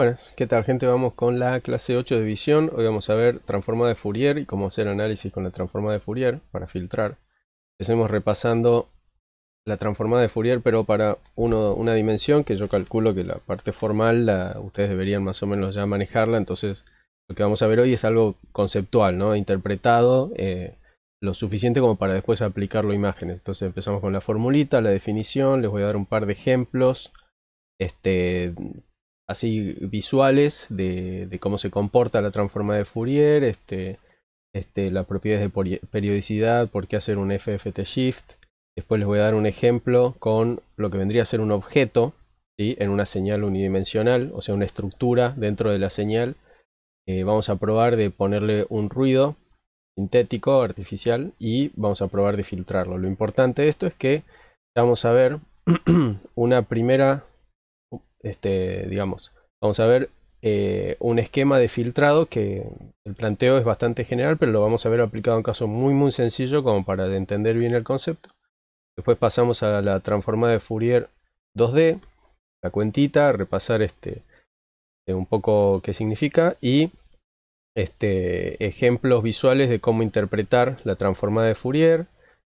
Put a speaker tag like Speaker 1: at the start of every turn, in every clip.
Speaker 1: Bueno, ¿qué tal gente? Vamos con la clase 8 de visión. Hoy vamos a ver transformada de Fourier y cómo hacer análisis con la transformada de Fourier para filtrar. Empecemos repasando la transformada de Fourier, pero para una dimensión que yo calculo que la parte formal ustedes deberían más o menos ya manejarla. Entonces, lo que vamos a ver hoy es algo conceptual, ¿no? Interpretado eh, lo suficiente como para después aplicarlo a imágenes. Entonces, empezamos con la formulita, la definición. Les voy a dar un par de ejemplos. Este, así visuales de, cómo se comporta la transforma de Fourier, este, este, las propiedades de periodicidad, por qué hacer un FFT shift. Después les voy a dar un ejemplo con lo que vendría a ser un objeto en una señal unidimensional, o sea, una estructura dentro de la señal. Eh, vamos a probar de ponerle un ruido sintético, artificial, y vamos a probar de filtrarlo. Lo importante de esto es que vamos a ver una primera este, digamos, vamos a ver eh, un esquema de filtrado que el planteo es bastante general, pero lo vamos a ver aplicado en un caso muy muy sencillo como para entender bien el concepto. Después pasamos a la transformada de Fourier 2D, la cuentita, repasar este, eh, un poco qué significa y este, ejemplos visuales de cómo interpretar la transformada de Fourier.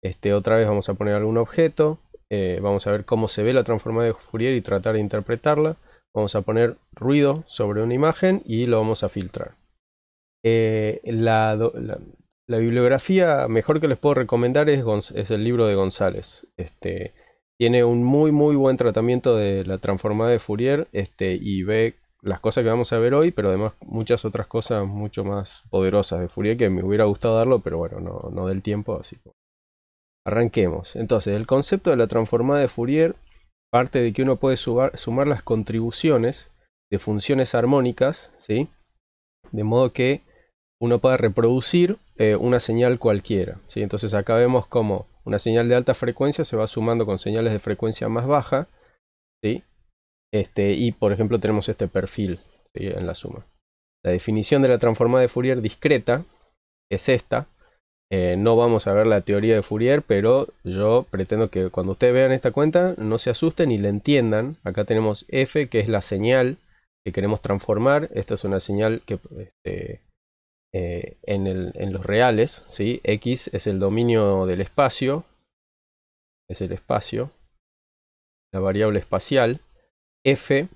Speaker 1: Este, otra vez vamos a poner algún objeto, eh, vamos a ver cómo se ve la transformada de Fourier y tratar de interpretarla. Vamos a poner ruido sobre una imagen y lo vamos a filtrar. Eh, la, bibliografía mejor que les puedo recomendar es, el libro de González. Este, tiene un muy muy buen tratamiento de la transformada de Fourier este, y ve las cosas que vamos a ver hoy, pero además muchas otras cosas mucho más poderosas de Fourier que me hubiera gustado darlo, pero bueno, no, del tiempo, así Arranquemos. Entonces, el concepto de la transformada de Fourier parte de que uno puede sumar las contribuciones de funciones armónicas, ¿sí? De modo que uno pueda reproducir eh, una señal cualquiera, ¿sí? Entonces acá vemos como una señal de alta frecuencia se va sumando con señales de frecuencia más baja, Este, y por ejemplo tenemos este perfil en la suma. La definición de la transformada de Fourier discreta es esta, eh, no vamos a ver la teoría de Fourier, pero yo pretendo que cuando ustedes vean esta cuenta no se asusten y la entiendan. Acá tenemos f, que es la señal que queremos transformar. Esta es una señal que este, eh, en, los reales, ¿sí? x es el dominio del espacio, es el espacio, la variable espacial. f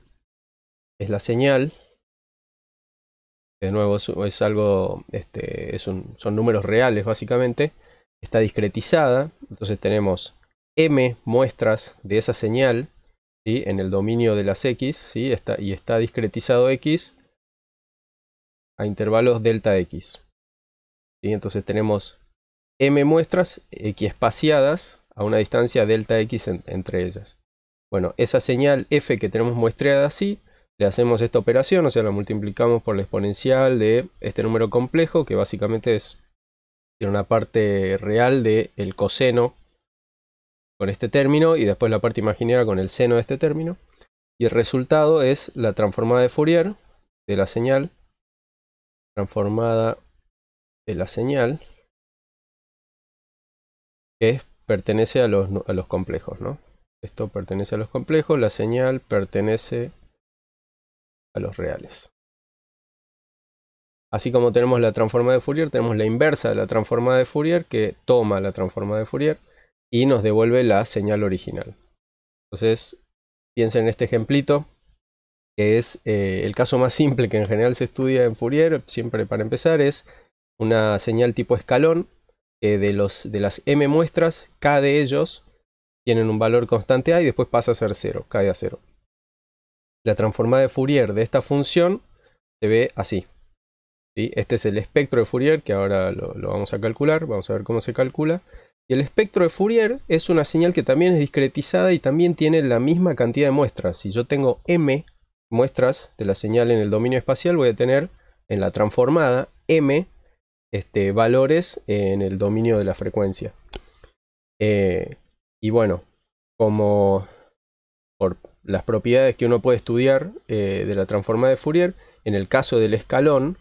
Speaker 1: es la señal de nuevo es, algo, este, es un, son números reales básicamente, está discretizada, entonces tenemos m muestras de esa señal ¿sí? en el dominio de las x ¿sí? está, y está discretizado x a intervalos delta x. Entonces tenemos m muestras x espaciadas a una distancia delta x entre ellas. Bueno, esa señal f que tenemos muestreada así le hacemos esta operación, o sea, la multiplicamos por la exponencial de este número complejo, que básicamente es una parte real del el coseno con este término y después la parte imaginaria con el seno de este término. Y el resultado es
Speaker 2: la transformada de Fourier de la señal, transformada de la señal, que pertenece a los,
Speaker 1: a los complejos, ¿no? Esto pertenece a los complejos, la señal pertenece los reales. Así como tenemos la transforma de Fourier, tenemos la inversa de la transforma de Fourier que toma la transforma de Fourier y nos devuelve la señal original. Entonces, piensen en este ejemplito, que es eh, el caso más simple que en general se estudia en Fourier, siempre para empezar, es una señal tipo escalón, que de, los, de las m muestras, k de ellos tienen un valor constante a y después pasa a ser 0, cae a 0. La transformada de Fourier de esta función se ve así. Este es el espectro de Fourier, que ahora lo, vamos a calcular, vamos a ver cómo se calcula. Y el espectro de Fourier es una señal que también es discretizada y también tiene la misma cantidad de muestras. Si yo tengo m muestras de la señal en el dominio espacial, voy a tener en la transformada m este, valores en el dominio de la frecuencia. Eh, y bueno, como por las propiedades que uno puede estudiar eh, de la transforma de Fourier, en el caso del escalón,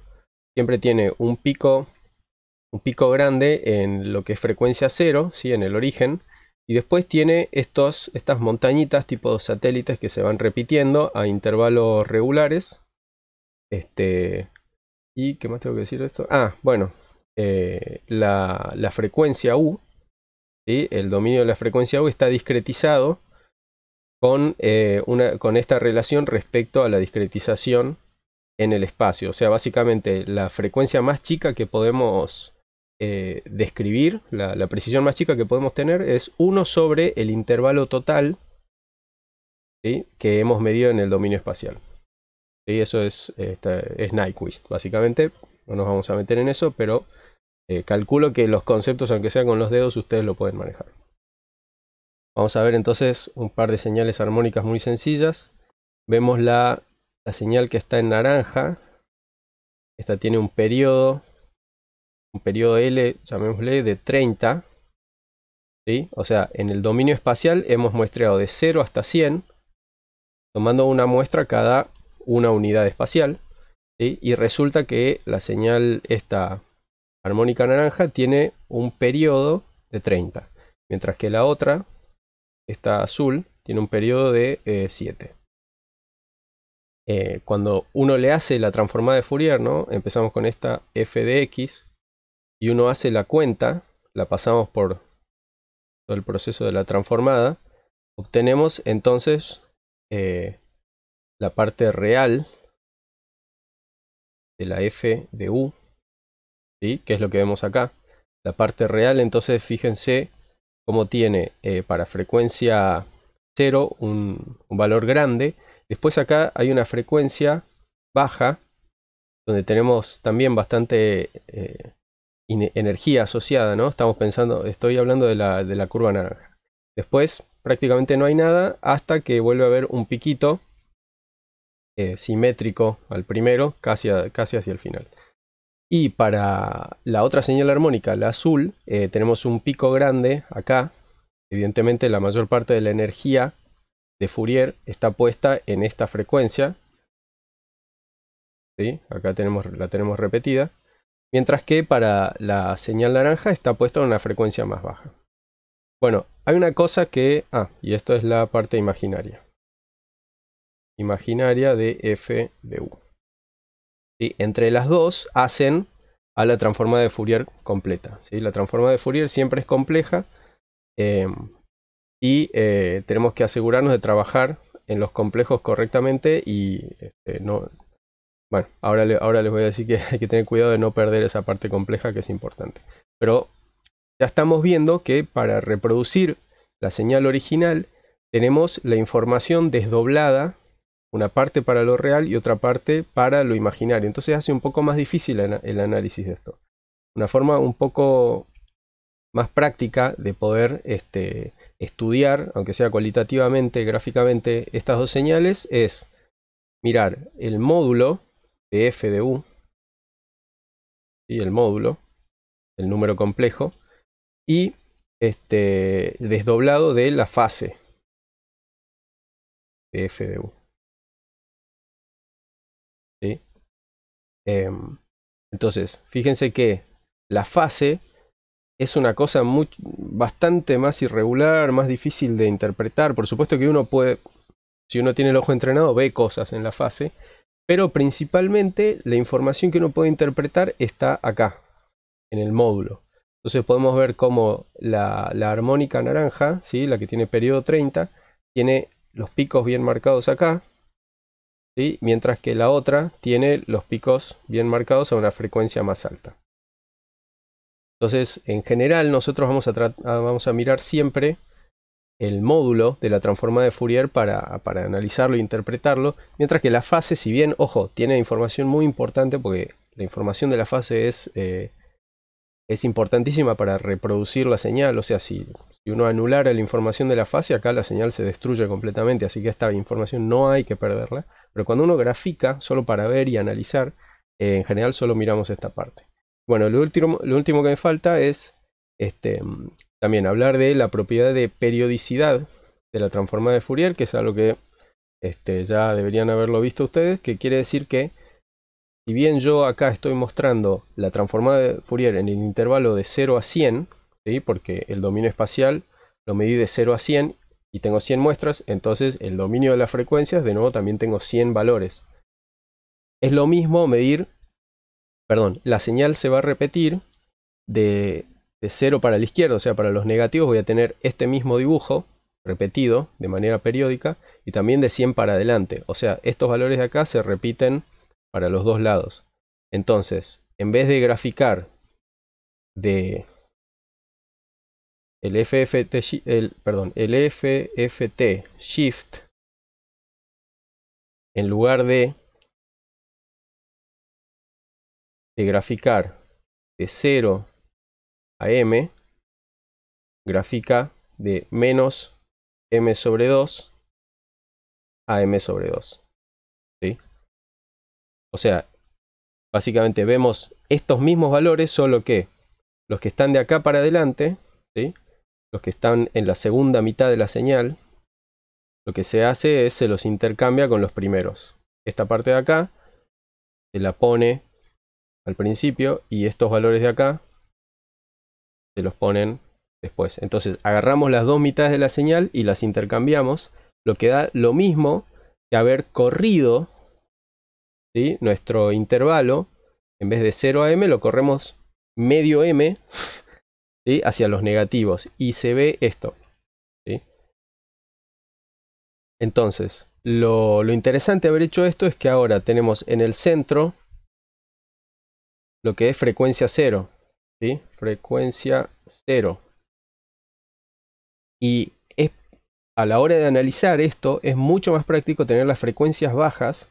Speaker 1: siempre tiene un pico, un pico grande en lo que es frecuencia cero, ¿sí? en el origen, y después tiene estos, estas montañitas tipo satélites que se van repitiendo a intervalos regulares. Este, ¿Y qué más tengo que decir de esto? Ah, bueno, eh, la, frecuencia U, ¿sí? el dominio de la frecuencia U está discretizado eh, con, esta relación respecto a la discretización en el espacio. O sea, básicamente la frecuencia más chica que podemos eh, describir, la, precisión más chica que podemos tener es 1 sobre el intervalo total que hemos medido en el dominio espacial. Y eso este, es, Nyquist, básicamente. No nos vamos a meter en eso, pero eh, calculo que los conceptos, aunque sean con los dedos, ustedes lo pueden manejar. Vamos a ver entonces un par de señales armónicas muy sencillas. Vemos la, señal que está en naranja. Esta tiene un periodo, un periodo L, llamémosle, de 30. O sea, en el dominio espacial hemos muestreado de 0 hasta 100, tomando una muestra cada una unidad espacial. Y resulta que la señal esta armónica naranja tiene un periodo de 30, mientras que la otra esta azul, tiene un periodo de 7. Eh, eh, cuando uno le hace la transformada de Fourier, ¿no? empezamos con esta f de x, y uno hace la cuenta, la pasamos por todo el proceso de la
Speaker 2: transformada, obtenemos entonces eh, la parte real de la f de u, ¿sí?
Speaker 1: que es lo que vemos acá. La parte real, entonces fíjense como tiene eh, para frecuencia cero un, valor grande. Después acá hay una frecuencia baja, donde tenemos también bastante eh, energía asociada, ¿no? Estamos pensando, estoy hablando de la, de curva naranja. Después prácticamente no hay nada hasta que vuelve a haber un piquito eh, simétrico al primero, casi, casi hacia el final. Y para la otra señal armónica, la azul, eh, tenemos un pico grande acá. Evidentemente la mayor parte de la energía de Fourier está puesta en esta frecuencia. ¿Sí? Acá la tenemos repetida. Mientras que para la señal naranja está puesta en una frecuencia más baja. Bueno, hay una cosa que... Ah, y esto es la parte imaginaria. Imaginaria de f de u. Entre las dos hacen a la transforma de Fourier completa. La transforma de Fourier siempre es compleja em, y eh, tenemos que asegurarnos de trabajar en los complejos correctamente y este, no... Bueno, ahora, ahora les voy a decir que hay que tener cuidado de no perder esa parte compleja que es importante. Pero ya estamos viendo que para reproducir la señal original tenemos la información desdoblada una parte para lo real y otra parte para lo imaginario. Entonces hace un poco más difícil el análisis de esto. Una forma un poco más práctica de poder este, estudiar, aunque sea cualitativamente, gráficamente, estas dos señales es mirar el módulo de f de u, y el módulo,
Speaker 2: el número complejo, y este, desdoblado de la fase de f de u. Em, entonces, fíjense que
Speaker 1: la fase es una cosa bastante más irregular, más difícil de interpretar. Por supuesto que uno puede, si uno tiene el ojo entrenado, ve cosas en la fase, pero principalmente la información que uno puede interpretar está acá, en el módulo. Entonces podemos ver cómo la, armónica naranja, ¿sí? la que tiene periodo 30, tiene los picos bien marcados acá, mientras que la otra tiene los picos bien marcados a una frecuencia más alta. Entonces, en general, nosotros vamos a, ah, vamos a mirar siempre el módulo de la transformada de Fourier para, analizarlo e interpretarlo, mientras que la fase, si bien, ojo, tiene información muy importante, porque la información de la fase es, eh, es importantísima para reproducir la señal, o sea, si, si uno anulara la información de la fase, acá la señal se destruye completamente, así que esta información no hay que perderla. Pero cuando uno grafica, solo para ver y analizar, eh, en general solo miramos esta parte. Bueno, lo último, lo último que me falta es este, mm, también hablar de la propiedad de periodicidad de la transformada de Fourier, que es algo que este, ya deberían haberlo visto ustedes, que quiere decir que si bien yo acá estoy mostrando la transformada de Fourier en el intervalo de 0 a 100, porque el dominio espacial lo medí de 0 a 100 y tengo 100 muestras, entonces el dominio de las frecuencias, de nuevo también tengo 100 valores. Es lo mismo medir, perdón, la señal se va a repetir de, de 0 para la izquierda, o sea, para los negativos voy a tener este mismo dibujo repetido de manera periódica y también de 100 para adelante, o sea, estos valores de acá se repiten para los dos lados. Entonces, en vez de graficar
Speaker 2: de el FFT, perdón, el FFT Shift en lugar de, de graficar de 0 a m, grafica de menos
Speaker 1: m sobre 2 a m sobre 2. ¿sí? O sea, básicamente vemos estos mismos valores, solo que los que están de acá para adelante, ¿sí? los que están en la segunda mitad de la señal, lo que se hace es se los intercambia con los primeros. Esta parte de acá se la pone al principio y estos valores de acá se los ponen después. Entonces agarramos las dos mitades de la señal y las intercambiamos, lo que da lo mismo que haber corrido nuestro intervalo, en vez de 0 a m lo corremos medio m hacia los negativos. Y se ve esto. Entonces, lo, interesante de haber hecho esto es que ahora tenemos en el centro lo que es frecuencia cero. Frecuencia cero. Y a la hora de analizar esto, es mucho más práctico tener las frecuencias bajas,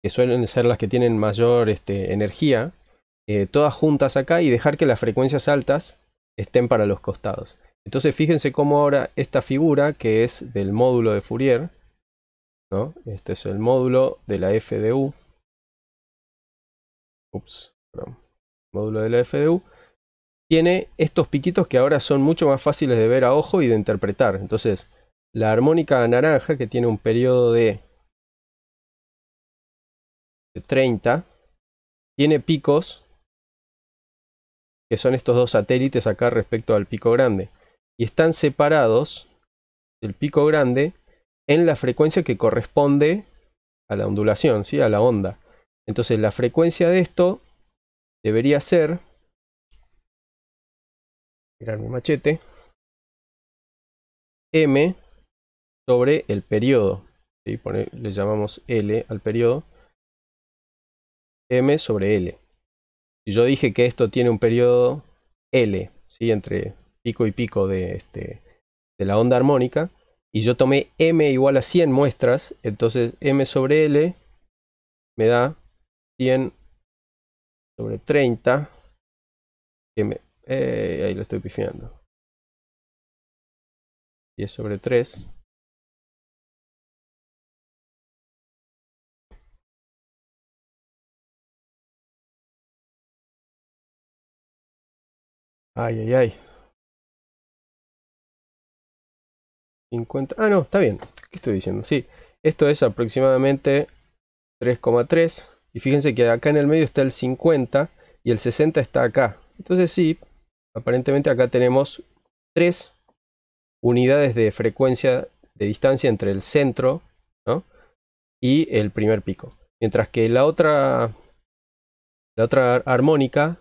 Speaker 1: que suelen ser las que tienen mayor este, energía, eh, todas juntas acá y dejar que las frecuencias altas estén para los costados. Entonces fíjense cómo ahora esta figura que es del módulo de Fourier, ¿no? este es el módulo de la FDU, ups, módulo de la FDU, tiene estos piquitos que ahora son mucho más fáciles de ver a ojo y de interpretar. Entonces,
Speaker 2: la armónica naranja que tiene un periodo de 30 tiene picos
Speaker 1: que son estos dos satélites acá respecto al pico grande. Y están separados del pico grande en la frecuencia que corresponde a la ondulación,
Speaker 2: ¿sí? a la onda. Entonces la frecuencia de esto debería ser... mirar mi machete. M sobre el periodo. Le llamamos L al periodo.
Speaker 1: M sobre L. Si yo dije que esto tiene un periodo L, ¿sí? entre pico y pico de, este, la onda armónica, y yo tomé m igual a 100 muestras, entonces m sobre L
Speaker 2: me da 100 sobre 30, eh, ahí lo estoy pifiando. 10 sobre 3 Ay, ay, ay. 50. Ah, no, está bien. ¿Qué estoy diciendo? Sí, esto es aproximadamente
Speaker 1: 3,3. Y fíjense que acá en el medio está el 50 y el 60 está acá. Entonces sí, aparentemente acá tenemos 3 unidades de frecuencia de distancia entre el centro y el primer pico. Mientras que la otra, la otra armónica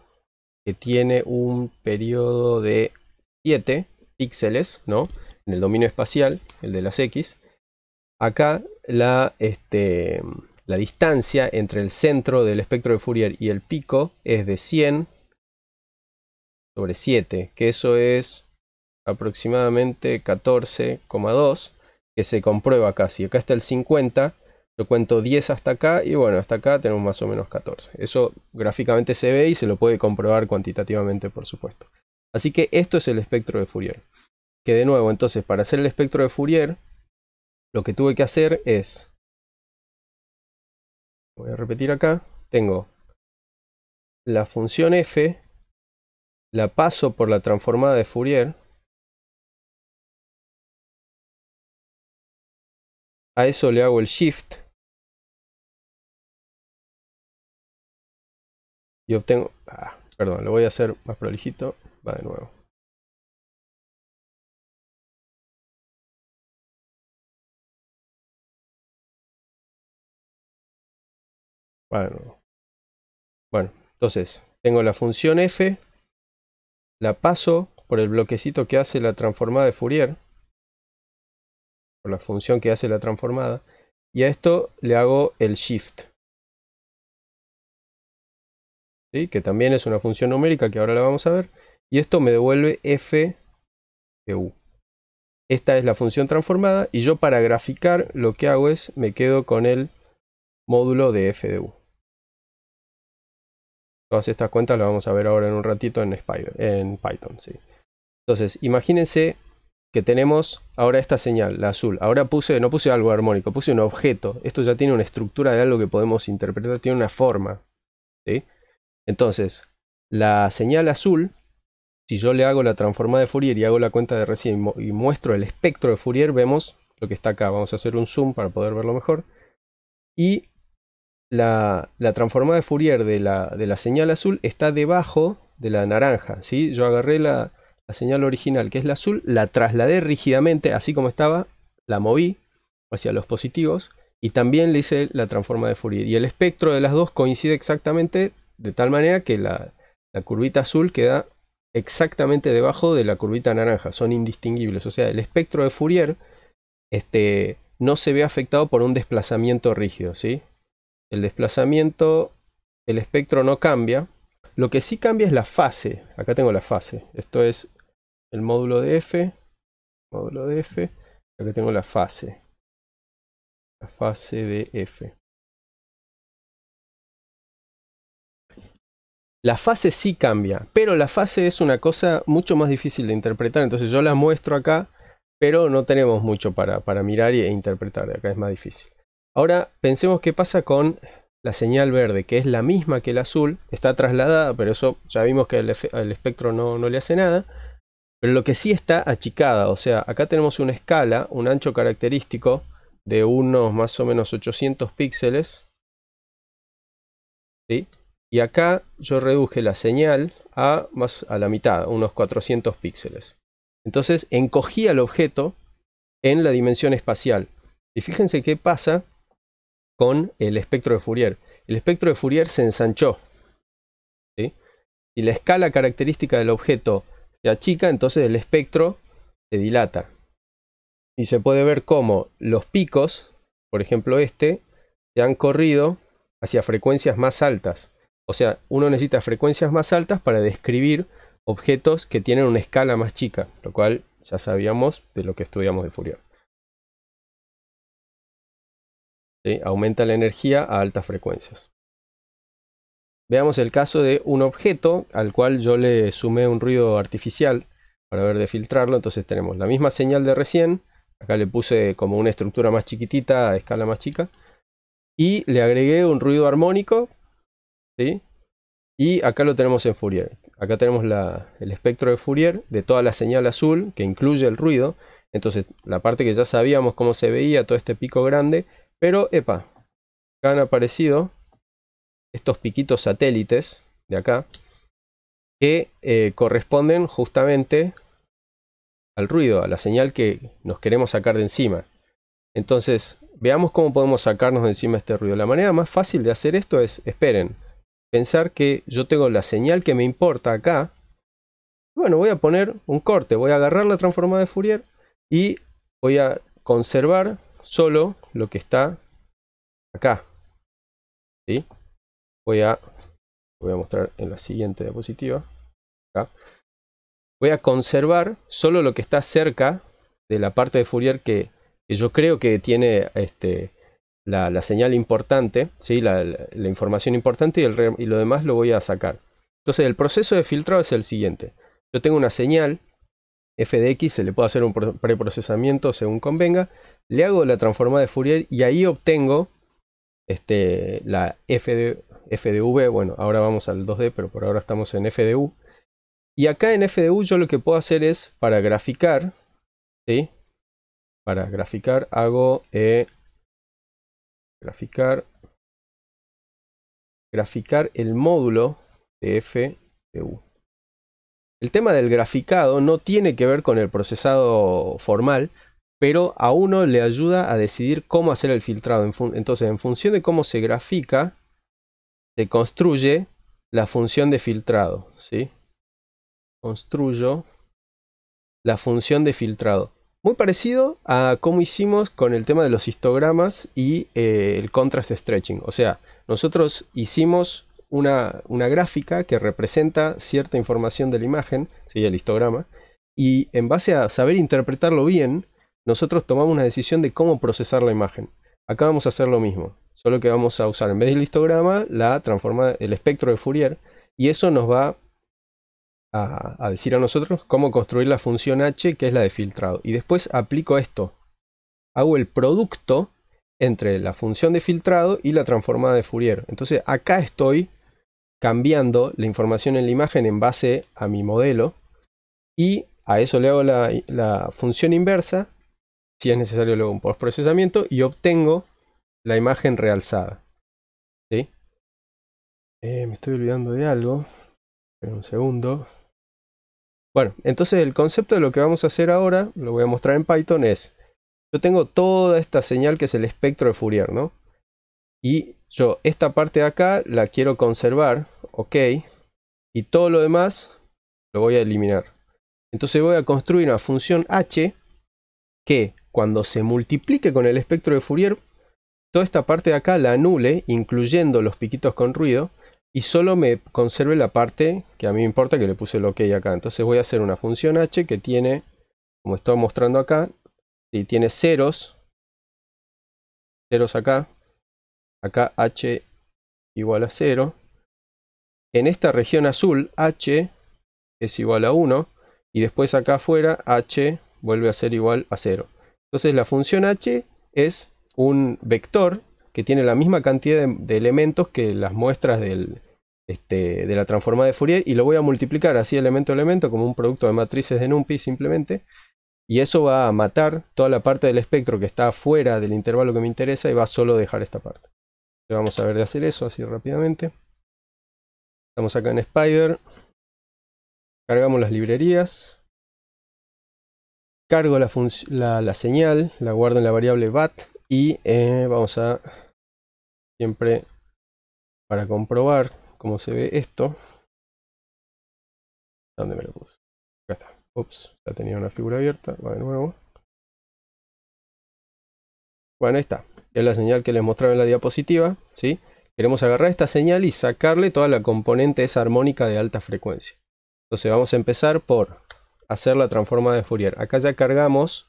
Speaker 1: que tiene un periodo de 7 píxeles, ¿no? En el dominio espacial, el de las X. Acá la, este, la distancia entre el centro del espectro de Fourier y el pico es de 100 sobre 7, que eso es aproximadamente 14,2, que se comprueba casi. Acá está el 50, yo cuento 10 hasta acá y bueno, hasta acá tenemos más o menos 14. Eso gráficamente se ve y se lo puede comprobar cuantitativamente, por supuesto. Así que esto es el espectro de Fourier. Que de nuevo, entonces, para hacer el espectro
Speaker 2: de Fourier, lo que tuve que hacer es... Voy a repetir acá. Tengo la función f, la paso por la transformada de Fourier, a eso le hago el shift y obtengo... Ah, perdón, lo voy a hacer más prolijito. Va de nuevo. Va de nuevo. Bueno, entonces tengo la función f,
Speaker 1: la paso por el bloquecito que hace la transformada de Fourier, por la función que hace la transformada, y a esto le hago el shift que también es una función numérica que ahora la vamos a ver, y esto me devuelve f de u. Esta es la función transformada y yo para graficar lo que hago es me quedo con el módulo de f de u. Todas estas cuentas las vamos a ver ahora en un ratito en, Spider, en Python. ¿sí? Entonces, imagínense que tenemos ahora esta señal, la azul. Ahora puse, no puse algo armónico, puse un objeto. Esto ya tiene una estructura de algo que podemos interpretar, tiene una forma. ¿sí? Entonces, la señal azul, si yo le hago la transformada de Fourier y hago la cuenta de recién y muestro el espectro de Fourier, vemos lo que está acá. Vamos a hacer un zoom para poder verlo mejor. Y la, transformada de Fourier de la, de la, señal azul está debajo de la naranja. ¿sí? Yo agarré la, la señal original, que es la azul, la trasladé rígidamente, así como estaba, la moví hacia los positivos y también le hice la transforma de Fourier. Y el espectro de las dos coincide exactamente de tal manera que la, curvita azul queda exactamente debajo de la curvita naranja, son indistinguibles. O sea, el espectro de Fourier este, no se ve afectado por un desplazamiento rígido, ¿sí? El desplazamiento, el espectro no cambia. Lo que sí cambia es la fase. Acá tengo la fase. Esto es el módulo de F. Módulo de F.
Speaker 2: Acá tengo la fase. La fase de F. La fase sí cambia, pero la
Speaker 1: fase es una cosa mucho más difícil de interpretar. Entonces yo la muestro acá, pero no tenemos mucho para, mirar e interpretar. acá es más difícil. Ahora pensemos qué pasa con la señal verde, que es la misma que el azul. Está trasladada, pero eso ya vimos que el, espectro no, no le hace nada. Pero lo que sí está achicada, o sea, acá tenemos una escala, un ancho característico de unos más o menos 800 píxeles. ¿Sí? Y acá yo reduje la señal a más a la mitad, unos 400 píxeles. Entonces encogí al objeto en la dimensión espacial. Y fíjense qué pasa con el espectro de Fourier. El espectro de Fourier se ensanchó. ¿sí? Si la escala característica del objeto se achica, entonces el espectro se dilata. Y se puede ver cómo los picos, por ejemplo este, se han corrido hacia frecuencias más altas. O sea, uno necesita frecuencias más altas para describir objetos que tienen una escala más chica, lo cual ya sabíamos de lo que estudiamos de Fourier. Aumenta la energía a altas frecuencias. Veamos el caso de un objeto al cual yo le sumé un ruido artificial para ver de filtrarlo. Entonces tenemos la misma señal de recién. Acá le puse como una estructura más chiquitita a escala más chica. Y le agregué un ruido armónico y acá lo tenemos en Fourier. Acá tenemos el espectro de Fourier de toda la señal azul que incluye el ruido. Entonces, la parte que ya sabíamos cómo se veía, todo este pico grande. Pero, epa, acá han aparecido estos piquitos satélites de acá que eh, corresponden justamente al ruido, a la señal que nos queremos sacar de encima. Entonces, veamos cómo podemos sacarnos de encima este ruido. La manera más fácil de hacer esto es, esperen, pensar que yo tengo la señal que me importa acá. Bueno, voy a poner un corte, voy a agarrar la transformada de Fourier y voy a conservar solo lo que está acá. ¿Sí? Voy a voy a mostrar en la siguiente diapositiva. Acá. Voy a conservar solo lo que está cerca de la parte de Fourier que, que yo creo que tiene este, la, señal importante, ¿sí? la, información importante y, el, y lo demás lo voy a sacar. Entonces el proceso de filtrado es el siguiente. Yo tengo una señal x se le puede hacer un preprocesamiento según convenga, le hago la transformada de Fourier y ahí obtengo este, la de FDV, bueno, ahora vamos al 2D, pero por ahora estamos en FDU. Y acá en FDU yo lo que puedo hacer es, para graficar, Para graficar hago eh, graficar graficar el módulo de f El tema del graficado no tiene que ver con el procesado formal, pero a uno le ayuda a decidir cómo hacer el filtrado. Entonces, en función de cómo se grafica, se construye la función de filtrado. Construyo la función de filtrado. Muy parecido a cómo hicimos con el tema de los histogramas y eh, el contrast stretching. O sea, nosotros hicimos una, gráfica que representa cierta información de la imagen, sería el histograma, y en base a saber interpretarlo bien, nosotros tomamos una decisión de cómo procesar la imagen. Acá vamos a hacer lo mismo, solo que vamos a usar en vez del histograma la transforma, el espectro de Fourier, y eso nos va a, decir a nosotros cómo construir la función h, que es la de filtrado. Y después aplico esto. Hago el producto entre la función de filtrado y la transformada de Fourier. Entonces acá estoy cambiando la información en la imagen en base a mi modelo y a eso le hago la, función inversa, si es necesario luego un postprocesamiento y obtengo la imagen realzada. ¿Sí? Eh, me estoy olvidando de algo, espera un segundo. Bueno, entonces el concepto de lo que vamos a hacer ahora, lo voy a mostrar en Python, es, yo tengo toda esta señal que es el espectro de Fourier, ¿no? Y yo esta parte de acá la quiero conservar, ok, y todo lo demás lo voy a eliminar. Entonces voy a construir una función h que cuando se multiplique con el espectro de Fourier, toda esta parte de acá la anule, incluyendo los piquitos con ruido, y solo me conserve la parte que a mí me importa que le puse el ok acá. Entonces voy a hacer una función h que tiene, como estoy mostrando acá, si tiene ceros, ceros acá, acá h igual a 0. En esta región azul h es igual a 1 y después acá afuera h vuelve a ser igual a 0. Entonces la función h es un vector tiene la misma cantidad de, elementos que las muestras del, este, de la transformada de Fourier y lo voy a multiplicar así elemento a elemento como un producto de matrices de NumPy simplemente. Y eso va a matar toda la parte del espectro que está fuera del intervalo que me interesa y va a solo dejar esta parte. Vamos a ver de
Speaker 2: hacer eso así rápidamente. Estamos acá en Spider. Cargamos las librerías. Cargo la, señal,
Speaker 1: la guardo en la variable bat y eh, vamos a siempre
Speaker 2: para comprobar cómo se ve esto. ¿Dónde me lo puse? Acá está. Ups, ya tenía una figura abierta. Va de nuevo.
Speaker 1: Bueno, ahí está. Es la señal que les mostraba en la diapositiva. ¿sí? Queremos agarrar esta señal y sacarle toda la componente esa armónica de alta frecuencia. Entonces vamos a empezar por hacer la transforma de Fourier. Acá ya cargamos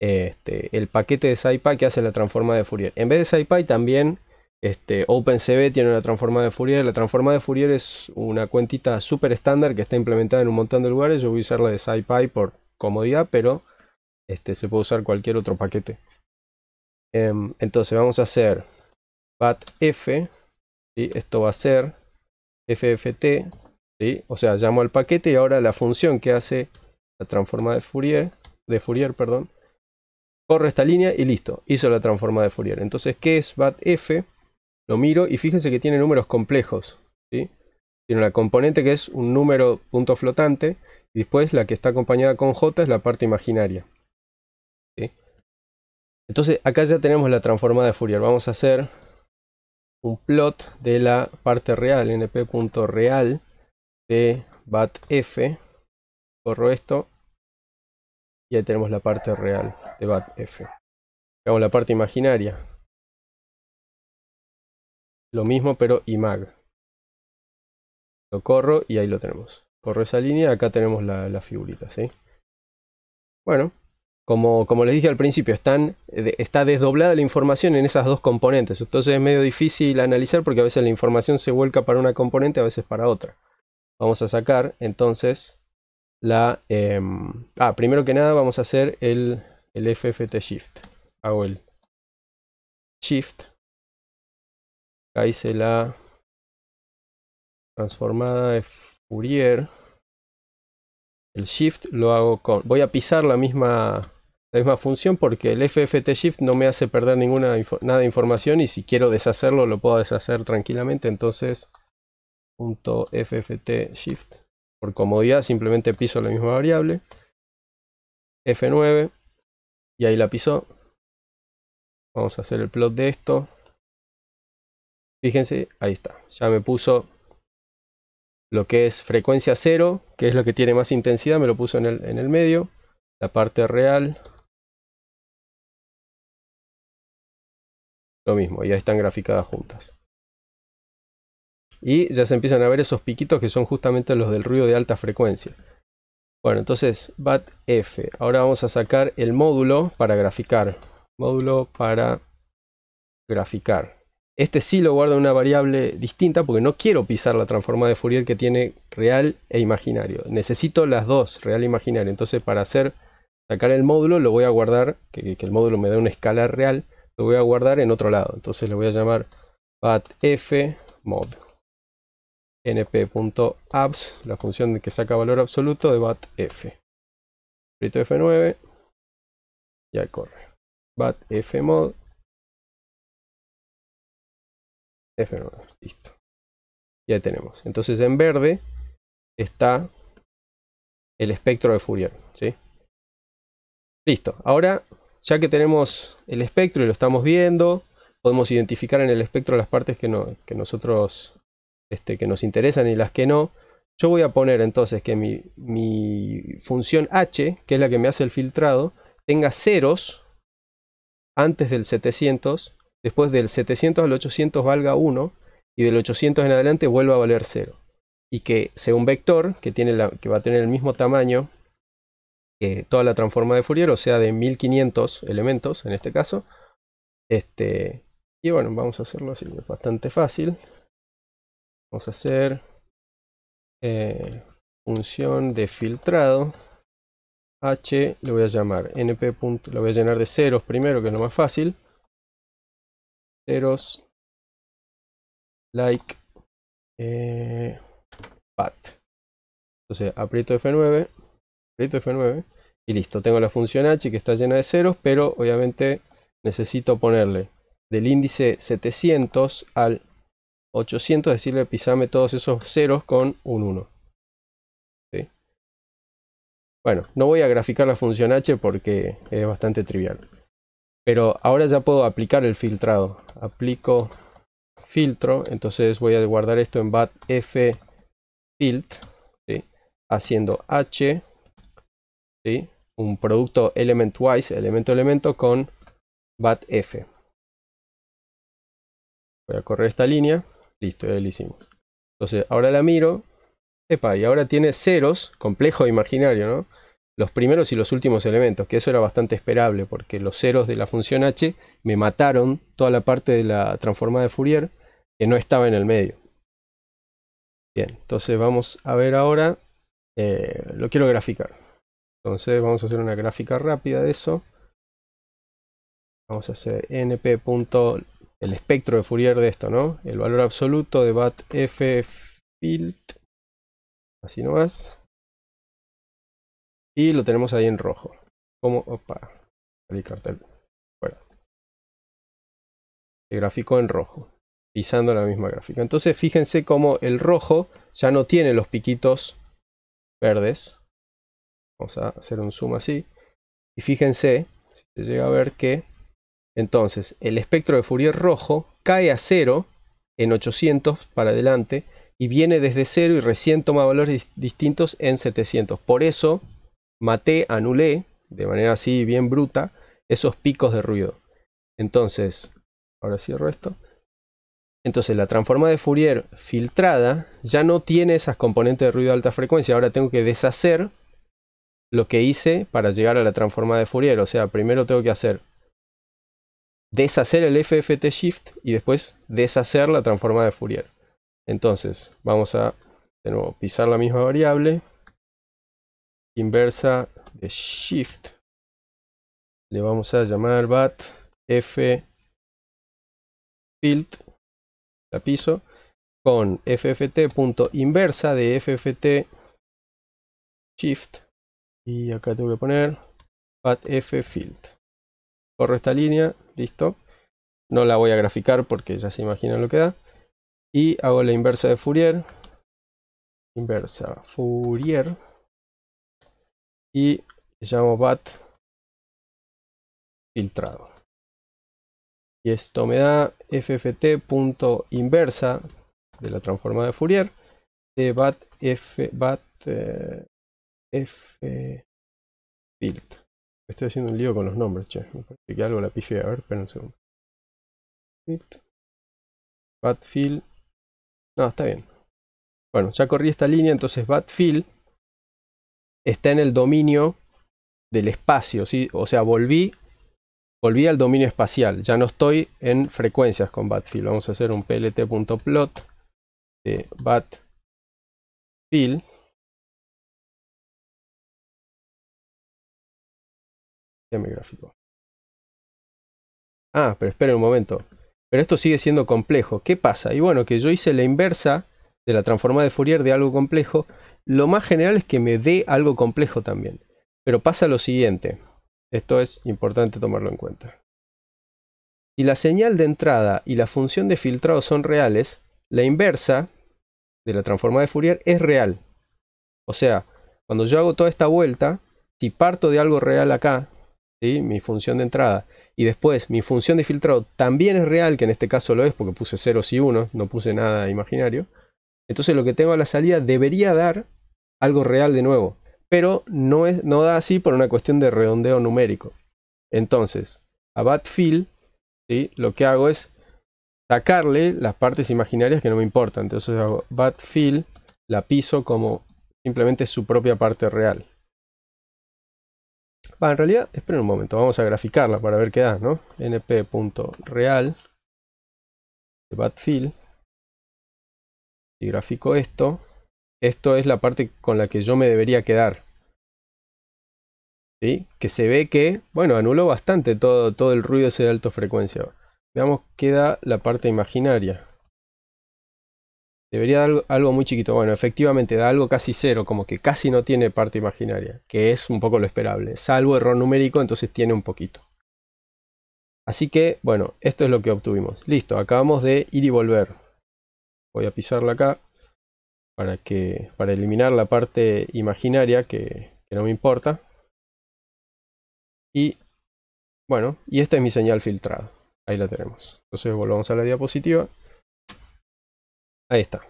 Speaker 1: este, el paquete de SciPy que hace la transforma de Fourier. En vez de SciPy también este, OpenCV tiene una transforma de Fourier. La transforma de Fourier es una cuentita súper estándar que está implementada en un montón de lugares. Yo voy a usar la de SciPy por comodidad, pero este, se puede usar cualquier otro paquete. Em, entonces vamos a hacer batf. y Esto va a ser fft. O sea, llamo al paquete y ahora la función que hace la transforma de Fourier, de Fourier perdón, corre esta línea y listo. Hizo la transforma de Fourier. Entonces, ¿qué es batf? Lo miro y fíjense que tiene números complejos. Tiene una componente que es un número punto flotante y después la que está acompañada con j es la parte imaginaria. Entonces acá ya tenemos la transformada de Fourier. Vamos a hacer un plot de la parte real, np.real de batf.
Speaker 2: Corro esto y ahí tenemos la parte real de batf. Veamos la parte imaginaria lo mismo pero imag. Lo corro y ahí lo tenemos. Corro esa
Speaker 1: línea, acá tenemos la, figurita, ¿sí? Bueno, como, como, les dije al principio, están, está desdoblada la información en esas dos componentes. Entonces es medio difícil analizar porque a veces la información se vuelca para una componente, a veces para otra. Vamos a sacar entonces la... Em, ah, primero que nada vamos a hacer el, el FFT
Speaker 2: Shift. Hago el Shift Acá hice la transformada de Fourier.
Speaker 1: El shift lo hago con... Voy a pisar la misma, la misma función porque el FFT shift no me hace perder ninguna nada de información y si quiero deshacerlo lo puedo deshacer tranquilamente. Entonces, punto FFT shift. Por comodidad
Speaker 2: simplemente piso la misma variable. F9. Y ahí la piso Vamos a hacer el plot de esto.
Speaker 1: Fíjense, ahí está. Ya me puso lo que es frecuencia 0, que es
Speaker 2: lo que tiene más intensidad, me lo puso en el, medio. La parte real. Lo mismo, ya están graficadas juntas. Y ya se empiezan a ver esos piquitos que son justamente los del ruido de alta frecuencia.
Speaker 1: Bueno, entonces bat f. Ahora vamos a sacar el módulo para graficar. Módulo para graficar. Este sí lo guardo en una variable distinta porque no quiero pisar la transformada de Fourier que tiene real e imaginario. Necesito las dos, real e imaginario. Entonces para hacer sacar el módulo lo voy a guardar, que, el módulo me dé una escala real, lo voy a guardar en otro lado. Entonces le voy a llamar batfmod np.abs, la función que saca valor
Speaker 2: absoluto de batf. Frito f9, ya corre. batfmod F9, listo. Ya tenemos. Entonces en verde está el espectro de Fourier, ¿sí? Listo. Ahora, ya
Speaker 1: que tenemos el espectro y lo estamos viendo, podemos identificar en el espectro las partes que, no, que nosotros, este, que nos interesan y las que no. Yo voy a poner entonces que mi, mi función h, que es la que me hace el filtrado, tenga ceros antes del 700 después del 700 al 800 valga 1 y del 800 en adelante vuelva a valer 0. Y que sea un vector que, tiene que va a tener el mismo tamaño que toda la transforma de Fourier, o sea de 1500 elementos en este caso. Este, y bueno, vamos a hacerlo así, es bastante fácil. Vamos a hacer función eh, de filtrado h, le voy a llamar np. Lo voy a llenar de
Speaker 2: ceros primero, que es lo más fácil ceros like path. Eh, Entonces
Speaker 1: aprieto F9, aprieto F9 y listo. Tengo la función h que está llena de ceros, pero obviamente necesito ponerle del índice 700 al 800, decirle pisame todos esos ceros con un 1. Bueno, no voy a graficar la función h porque es bastante trivial pero ahora ya puedo aplicar el filtrado aplico filtro entonces voy a guardar esto en bat f filt ¿sí? haciendo h ¿sí? un producto element wise elemento elemento con bat f voy a correr esta línea listo ya lo hicimos entonces ahora la miro epa y ahora tiene ceros complejo imaginario no los primeros y los últimos elementos, que eso era bastante esperable porque los ceros de la función h me mataron toda la parte de la transformada de Fourier que no estaba en el medio. Bien, entonces vamos a ver ahora, eh, lo quiero graficar. Entonces vamos a hacer una gráfica rápida de eso. Vamos a hacer np. el espectro de Fourier de esto, ¿no? El valor
Speaker 2: absoluto de bat f field, así nomás, y lo tenemos ahí en rojo. Como, opa, el cartel. Bueno. El gráfico en rojo. Pisando la
Speaker 1: misma gráfica. Entonces fíjense cómo el rojo ya no tiene los piquitos verdes. Vamos a hacer un zoom así. Y fíjense, se llega a ver que entonces el espectro de Fourier rojo cae a cero en 800 para adelante y viene desde cero y recién toma valores distintos en 700. Por eso maté, anulé, de manera así bien bruta, esos picos de ruido. Entonces, ahora cierro esto. Entonces la transforma de Fourier filtrada ya no tiene esas componentes de ruido de alta frecuencia. Ahora tengo que deshacer lo que hice para llegar a la transforma de Fourier. O sea, primero tengo que hacer deshacer el FFT shift y después deshacer la transforma de Fourier. Entonces, vamos a de nuevo pisar la misma variable,
Speaker 2: inversa de shift. Le vamos a llamar bat f field la
Speaker 1: piso con inversa de fft shift y acá tengo que poner bat f field. Corro esta línea, listo. No la voy a graficar porque ya se imaginan lo que da.
Speaker 2: Y hago la inversa de Fourier. Inversa Fourier y llamo bat filtrado y esto me da fft.inversa
Speaker 1: de la transformada de Fourier de bat f bat eh,
Speaker 2: f estoy haciendo un lío con los nombres che. me parece que algo la pifé, a ver espera un segundo bat fill no está bien bueno ya corrí esta línea entonces bat fill
Speaker 1: está en el dominio del espacio, o sea, volví, volví al dominio espacial, ya no estoy en frecuencias con Batfield. Vamos a hacer un plt.plot
Speaker 2: de Batfield. gráfico. Ah, pero esperen un momento. Pero esto sigue siendo complejo. ¿Qué pasa? Y
Speaker 1: bueno, que yo hice la inversa de la transformada de Fourier de algo complejo, lo más general es que me dé algo complejo también. Pero pasa lo siguiente, esto es importante tomarlo en cuenta. Si la señal de entrada y la función de filtrado son reales, la inversa de la transformada de Fourier es real. O sea, cuando yo hago toda esta vuelta, si parto de algo real acá, ¿sí? mi función de entrada, y después mi función de filtrado también es real, que en este caso lo es porque puse ceros y unos, no puse nada imaginario, entonces lo que tengo a la salida debería dar algo real de nuevo, pero no, no da así por una cuestión de redondeo numérico. Entonces, a Batfield ¿sí? lo que hago es sacarle las partes imaginarias que no me importan. Entonces hago Batfield, la piso como simplemente su propia parte real. en realidad, esperen un momento, vamos a graficarla para ver qué da, ¿no? np.real de Batfield si grafico esto, esto es la parte con la que yo me debería quedar. ¿Sí? Que se ve que, bueno, anuló bastante todo, todo el ruido ese de alta frecuencia. Veamos, da la parte imaginaria. Debería dar algo muy chiquito. Bueno, efectivamente da algo casi cero, como que casi no tiene parte imaginaria, que es un poco lo esperable. Salvo error numérico, entonces tiene un poquito. Así que, bueno, esto es lo que obtuvimos. Listo, acabamos de ir y volver voy a pisarla acá para, que, para eliminar la parte imaginaria que, no me importa. Y bueno, y esta es mi señal filtrada. Ahí la tenemos. Entonces volvamos a la diapositiva. Ahí está.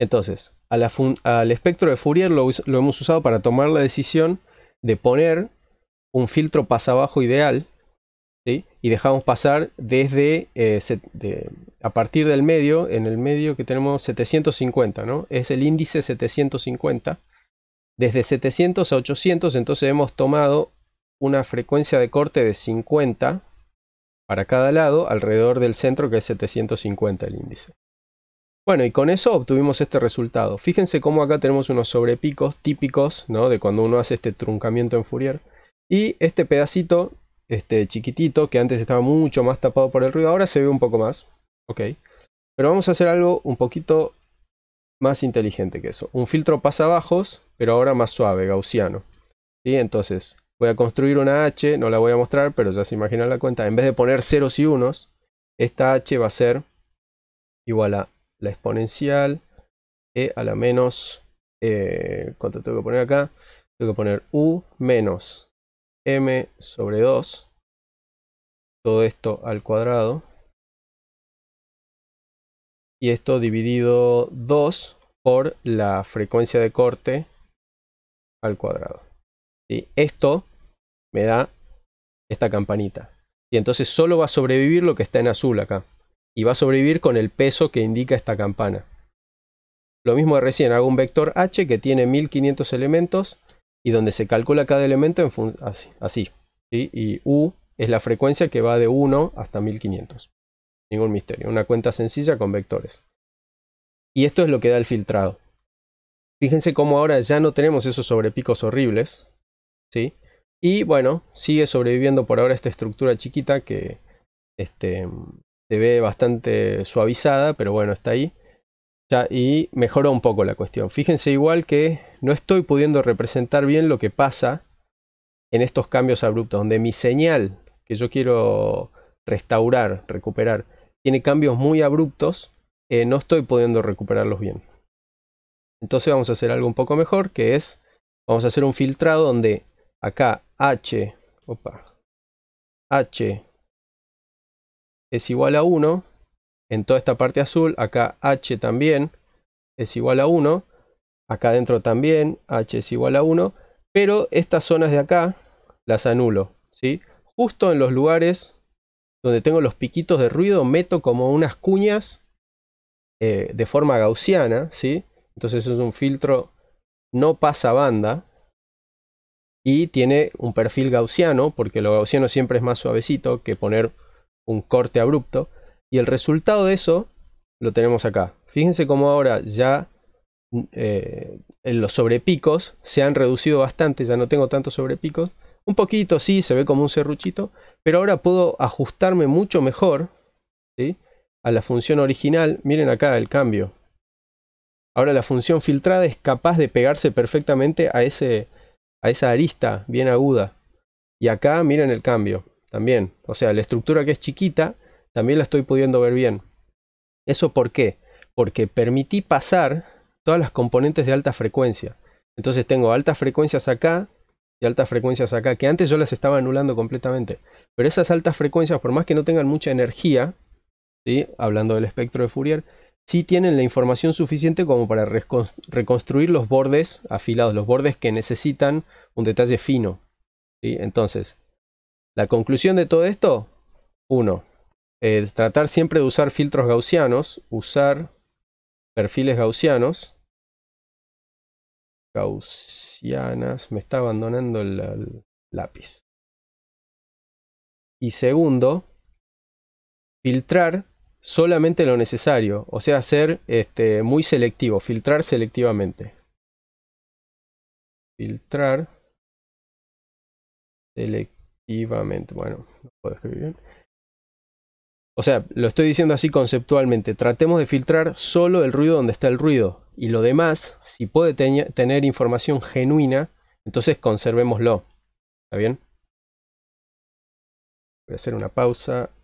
Speaker 1: Entonces, al espectro de Fourier lo, lo, hemos usado para tomar la decisión de poner un filtro pasabajo ideal y dejamos pasar desde eh, a partir del medio, en el medio que tenemos 750, ¿no? es el índice 750. Desde 700 a 800, entonces hemos tomado una frecuencia de corte de 50 para cada lado alrededor del centro que es 750 el índice. Bueno, y con eso obtuvimos este resultado. Fíjense cómo acá tenemos unos sobrepicos típicos, ¿no? De cuando uno hace este truncamiento en Fourier. Y este pedacito este chiquitito, que antes estaba mucho más tapado por el ruido, ahora se ve un poco más. Ok. Pero vamos a hacer algo un poquito más inteligente que eso. Un filtro pasa bajos, pero ahora más suave, gaussiano. y Entonces, voy a construir una H, no la voy a mostrar, pero ya se imaginan la cuenta. En vez de poner ceros y unos, esta H va a ser igual a la exponencial E a la menos... Eh, ¿Cuánto tengo que poner acá?
Speaker 2: Tengo que poner U menos m sobre 2, todo esto al cuadrado, y
Speaker 1: esto dividido 2 por la frecuencia de corte al cuadrado. y Esto me da esta campanita. Y entonces solo va a sobrevivir lo que está en azul acá. Y va a sobrevivir con el peso que indica esta campana. Lo mismo de recién, hago un vector h que tiene 1500 elementos y donde se calcula cada elemento así. así Y U es la frecuencia que va de 1 hasta 1500. Ningún misterio. Una cuenta sencilla con vectores. Y esto es lo que da el filtrado. Fíjense cómo ahora ya no tenemos esos sobrepicos horribles. ¿sí? Y bueno, sigue sobreviviendo por ahora esta estructura chiquita que este, se ve bastante suavizada, pero bueno, está ahí y mejora un poco la cuestión. Fíjense igual que no estoy pudiendo representar bien lo que pasa en estos cambios abruptos, donde mi señal que yo quiero restaurar, recuperar, tiene cambios muy abruptos, eh, no estoy pudiendo recuperarlos bien. Entonces vamos a hacer algo un poco mejor, que es, vamos a hacer un filtrado donde acá h, h es igual a 1 en toda esta parte azul, acá h también es igual a 1, acá adentro también h es igual a 1, pero estas zonas de acá las anulo, ¿sí? Justo en los lugares donde tengo los piquitos de ruido meto como unas cuñas eh, de forma gaussiana, ¿sí? Entonces es un filtro no pasa banda y tiene un perfil gaussiano, porque lo gaussiano siempre es más suavecito que poner un corte abrupto. Y el resultado de eso lo tenemos acá. Fíjense cómo ahora ya eh, los sobrepicos se han reducido bastante, ya no tengo tantos sobrepicos. Un poquito, sí, se ve como un serruchito, pero ahora puedo ajustarme mucho mejor a la función original. Miren acá el cambio. Ahora la función filtrada es capaz de pegarse perfectamente a, ese, a esa arista bien aguda. Y acá miren el cambio también. O sea, la estructura que es chiquita también la estoy pudiendo ver bien. ¿Eso por qué? Porque permití pasar todas las componentes de alta frecuencia. Entonces tengo altas frecuencias acá y altas frecuencias acá, que antes yo las estaba anulando completamente. Pero esas altas frecuencias, por más que no tengan mucha energía, ¿sí? hablando del espectro de Fourier, sí tienen la información suficiente como para reconstruir los bordes afilados, los bordes que necesitan un detalle fino. ¿sí? Entonces, la conclusión de todo esto, uno, eh, tratar siempre de usar filtros gaussianos, usar
Speaker 2: perfiles gaussianos. Gaussianas, me está abandonando el, lápiz. Y
Speaker 1: segundo, filtrar solamente lo necesario, o sea, ser este, muy selectivo, filtrar selectivamente. Filtrar selectivamente, bueno, no puedo escribir bien o sea, lo estoy diciendo así conceptualmente, tratemos de filtrar solo el ruido donde está el ruido y lo demás, si puede tener información genuina,
Speaker 2: entonces conservémoslo. ¿Está bien? Voy a hacer una pausa.